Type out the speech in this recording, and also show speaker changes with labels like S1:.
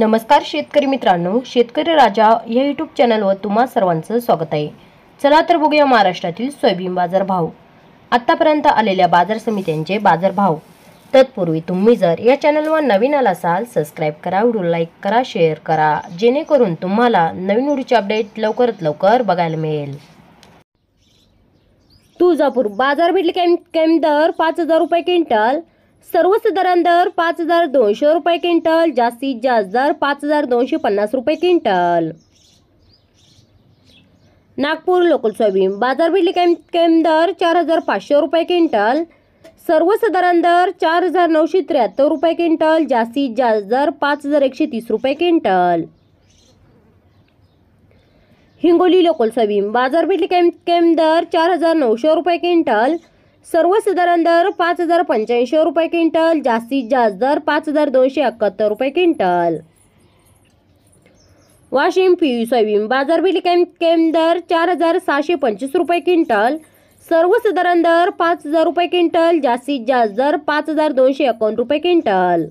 S1: नमस्कार शेतकरी मित्रांनो शेतकरी राजा या यूट्यूब चॅनलवर तुम्हा सर्वांचं स्वागत आहे चला तर बघूया महाराष्ट्रातील सोयाबीन बाजार भाव आतापर्यंत आलेल्या बाजार समित्यांचे बाजार भाव तत्पूर्वी तुम्ही जर या चॅनलवर नवीन आला असाल सबस्क्राईब करा व्हिडिओ लाईक करा शेअर करा जेणेकरून तुम्हाला नवीन उडीचे अपडेट लवकरात लवकर बघायला मिळेल तुळजापूर बाजार भेटले कॅम कॅम दर पाच हजार रुपये क्विंटल सर्वच दर पाच हजार दोनशे रुपये क्विंटल जास्तीत जास्त दर पाच हजार दोनशे पन्नास रुपये क्विंटल नागपूर लोकल सोयाबीन बाजारपेठी कॅम कॅम दर चार हजार पाचशे रुपये क्विंटल सर्वसाधारण दर चार हजार नऊशे त्र्याहत्तर रुपये क्विंटल जास्तीत जास्त दर पाच हजार एकशे तीस रुपये क्विंटल हिंगोली लोकल सोयाबीन बाजारपेठी कॅम कॅम दर चार हजार नऊशे रुपये क्विंटल सर्वसाधारण दर पाच हजार पंच्याऐंशी रुपये क्विंटल जास्तीत जास्त दर पाच हजार दोनशे एकाहत्तर रुपये क्विंटल वाशिम पी सोयाबीन बाजारपेठ केम केम दर चार हजार सहाशे पंचवीस रुपये क्विंटल सर्वसाधारण दर पाच हजार रुपये क्विंटल जास्तीत जास्त दर पाच हजार दोनशे एकोण रुपये क्विंटल